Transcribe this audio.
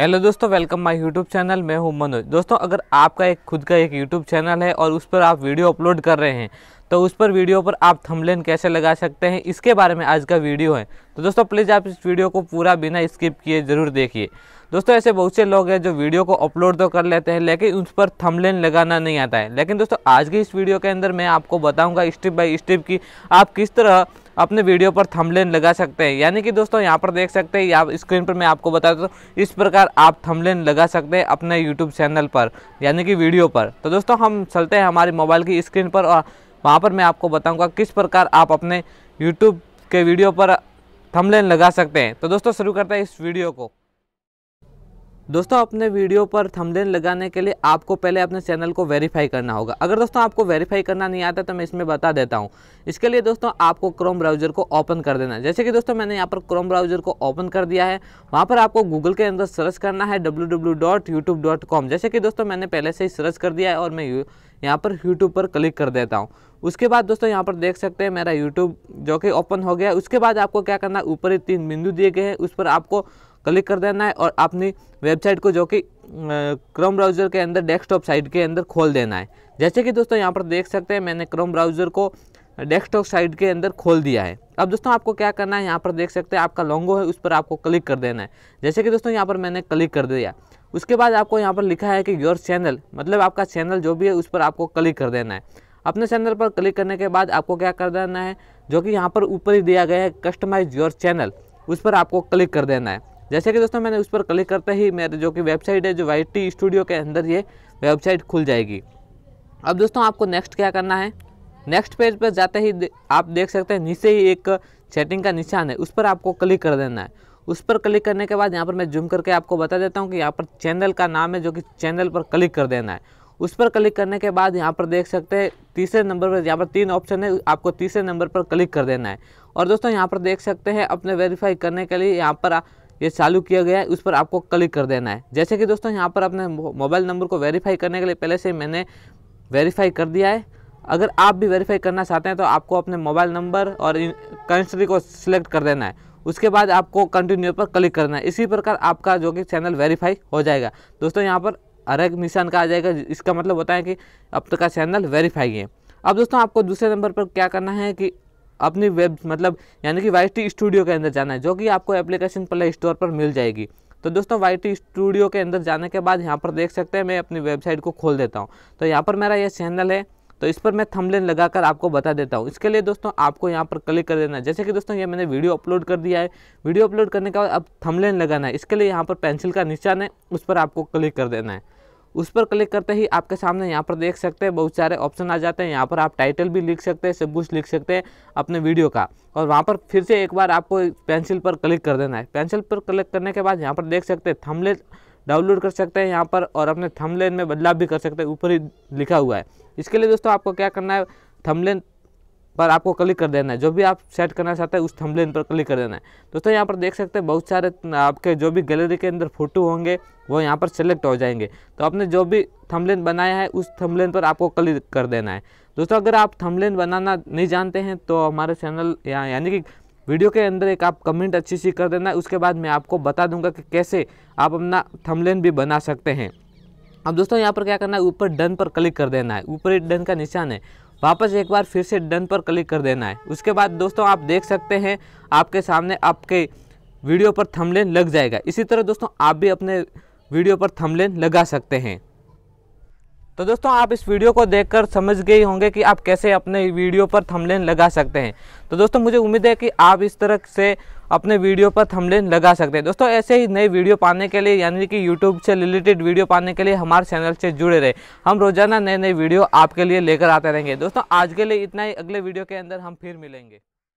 hello दोस्तों welcome my YouTube channel मैं हूं मनोज दोस्तों अगर आपका एक खुद का एक यूट्यूब चैनल है और उस पर आप वीडियो अपलोड कर रहे हैं तो उस पर वीडियो पर आप थंबनेल कैसे लगा सकते हैं इसके बारे में आज का वीडियो है तो दोस्तों प्लीज़ आप इस वीडियो को पूरा बिना स्किप किए ज़रूर देखिए दोस्तों ऐसे बहुत से लोग हैं जो वीडियो को अपलोड तो कर लेते हैं लेकिन उस पर थंबनेल लगाना नहीं आता है लेकिन दोस्तों आज की इस वीडियो के अंदर मैं आपको बताऊँगा स्टेप बाई स्टेप कि आप किस तरह अपने वीडियो पर थंबनेल लगा सकते हैं यानी कि दोस्तों यहाँ पर देख सकते हैं या स्क्रीन पर मैं आपको बता दूँ इस प्रकार आप थंबनेल लगा सकते हैं अपने यूट्यूब चैनल पर यानी कि वीडियो पर तो दोस्तों हम चलते हैं हमारे मोबाइल की स्क्रीन पर और वहाँ पर मैं आपको बताऊँगा किस प्रकार आप अपने यूट्यूब के वीडियो पर थमलेन लगा सकते हैं तो दोस्तों शुरू करते हैं इस वीडियो को दोस्तों अपने वीडियो पर थंबनेल लगाने के लिए आपको पहले अपने चैनल को वेरीफाई करना होगा अगर दोस्तों आपको वेरीफाई करना नहीं आता तो मैं इसमें बता देता हूँ इसके लिए दोस्तों आपको क्रोम ब्राउज़र को ओपन कर देना जैसे कि दोस्तों मैंने यहाँ पर क्रोम ब्राउज़र को ओपन कर दिया है वहाँ पर आपको गूगल के अंदर सर्च करना है डब्ल्यू जैसे कि दोस्तों मैंने पहले से ही सर्च कर दिया है और मैं यहाँ पर यूट्यूब पर क्लिक कर देता हूँ उसके बाद दोस्तों यहाँ पर देख सकते हैं मेरा यूट्यूब जो कि ओपन हो गया उसके बाद आपको क्या करना है ऊपर ही तीन बिंदु दिए गए हैं उस पर आपको क्लिक कर देना है और अपनी वेबसाइट को जो कि क्रोम ब्राउज़र के अंदर डेस्कटॉप साइट के अंदर खोल देना है जैसे कि दोस्तों यहाँ पर देख सकते हैं मैंने क्रोम ब्राउज़र को डेस्कटॉप साइट के अंदर खोल दिया है अब दोस्तों आपको क्या करना है यहाँ पर देख सकते हैं आपका लोंगो है उस पर आपको क्लिक कर देना है जैसे कि दोस्तों यहाँ पर मैंने क्लिक कर दिया उसके बाद आपको यहाँ पर लिखा है कि योर चैनल मतलब आपका चैनल जो भी है उस पर आपको क्लिक कर देना है अपने चैनल पर क्लिक करने के बाद आपको क्या कर देना है जो कि यहाँ पर ऊपर ही दिया गया है कस्टमाइज योर चैनल उस पर आपको क्लिक कर देना है जैसे कि दोस्तों मैंने उस पर क्लिक करते ही मेरे जो कि वेबसाइट है जो वाई टी स्टूडियो के अंदर ये वेबसाइट खुल जाएगी अब दोस्तों आपको नेक्स्ट क्या करना है नेक्स्ट पेज पर जाते ही आप देख सकते हैं नीचे ही एक चैटिंग का निशान है उस पर आपको क्लिक कर देना है उस पर क्लिक करने के बाद यहाँ पर मैं जूम करके आपको बता देता हूँ कि यहाँ पर चैनल का नाम है जो कि चैनल पर क्लिक कर देना है उस पर क्लिक करने के बाद यहाँ पर देख सकते हैं तीसरे नंबर पर यहाँ पर तीन ऑप्शन है आपको तीसरे नंबर पर क्लिक कर देना है और दोस्तों यहाँ पर देख सकते हैं अपने वेरीफाई करने के लिए यहाँ पर ये चालू किया गया है उस पर आपको क्लिक कर देना है जैसे कि दोस्तों यहाँ पर अपने मोबाइल नंबर को वेरीफाई करने के लिए पहले से मैंने वेरीफाई कर दिया है अगर आप भी वेरीफाई करना चाहते हैं तो आपको अपने मोबाइल नंबर और कंट्री को सिलेक्ट कर देना है उसके बाद आपको कंटिन्यू पर क्लिक करना है इसी प्रकार आपका जो कि चैनल वेरीफाई हो जाएगा दोस्तों यहाँ पर अर्घ निशान का आ जाएगा इसका मतलब होता है कि अब तक का चैनल वेरीफाई है अब दोस्तों आपको दूसरे नंबर पर क्या करना है कि अपनी वेब मतलब यानी कि वाई टी स्टूडियो के अंदर जाना है जो कि आपको एप्लीकेशन प्ले स्टोर पर मिल जाएगी तो दोस्तों वाई टी स्टूडियो के अंदर जाने के बाद यहाँ पर देख सकते हैं मैं अपनी वेबसाइट को खोल देता हूँ तो यहाँ पर मेरा यह चैनल है तो इस पर मैं थमलेन लगाकर आपको बता देता हूँ इसके लिए दोस्तों आपको यहाँ पर क्लिक कर देना है जैसे कि दोस्तों ये मैंने वीडियो अपलोड कर दिया है वीडियो अपलोड करने के बाद अब थमलेन लगाना है इसके लिए यहाँ पर पेंसिल का निशान है उस पर आपको क्लिक कर देना है उस पर क्लिक करते ही आपके सामने यहाँ पर देख सकते हैं बहुत सारे ऑप्शन आ जाते हैं यहाँ पर आप टाइटल भी लिख सकते हैं सब कुछ लिख सकते हैं अपने वीडियो का और वहाँ पर फिर से एक बार आपको पेंसिल पर क्लिक कर देना है पेंसिल पर क्लिक करने के बाद यहाँ पर देख सकते हैं थमले डाउनलोड कर सकते हैं यहाँ पर और अपने थमलेन में बदलाव भी कर सकते हैं ऊपर ही लिखा हुआ है इसके लिए दोस्तों आपको क्या करना है थमलेन पर आपको क्लिक कर देना है जो भी आप सेट करना चाहते हैं उस थंबलेन पर क्लिक कर देना है दोस्तों यहाँ पर देख सकते हैं बहुत सारे आपके जो भी गैलरी के अंदर फोटो होंगे वो यहाँ पर सेलेक्ट हो जाएंगे तो आपने जो भी थंबलेन बनाया है उस थंबलेन पर आपको क्लिक कर देना है दोस्तों अगर आप थंबलेन बनाना नहीं जानते हैं तो हमारे चैनल या यानी कि वीडियो के अंदर एक आप कमेंट अच्छी सी कर देना है उसके बाद मैं आपको बता दूंगा कि कैसे आप अपना थंबलेन भी बना सकते हैं अब दोस्तों यहाँ पर क्या करना है ऊपर डन पर क्लिक कर देना है ऊपर डन का निशान है वापस एक बार फिर से डन पर क्लिक कर देना है उसके बाद दोस्तों आप देख सकते हैं आपके सामने आपके वीडियो पर थमलेन लग जाएगा इसी तरह दोस्तों आप भी अपने वीडियो पर थमलेन लगा सकते हैं तो दोस्तों आप इस वीडियो को देखकर समझ गए होंगे कि आप कैसे अपने वीडियो पर थमलेन लगा सकते हैं तो दोस्तों मुझे उम्मीद है कि आप इस तरह से अपने वीडियो पर थमलेन लगा सकते हैं दोस्तों ऐसे ही नए वीडियो पाने के लिए यानी कि यूट्यूब से रिलेटेड वीडियो पाने के लिए हमारे चैनल से जुड़े रहे हम रोजाना नए नए वीडियो आपके लिए लेकर आते रहेंगे दोस्तों आज के लिए इतना ही अगले वीडियो के अंदर हम फिर मिलेंगे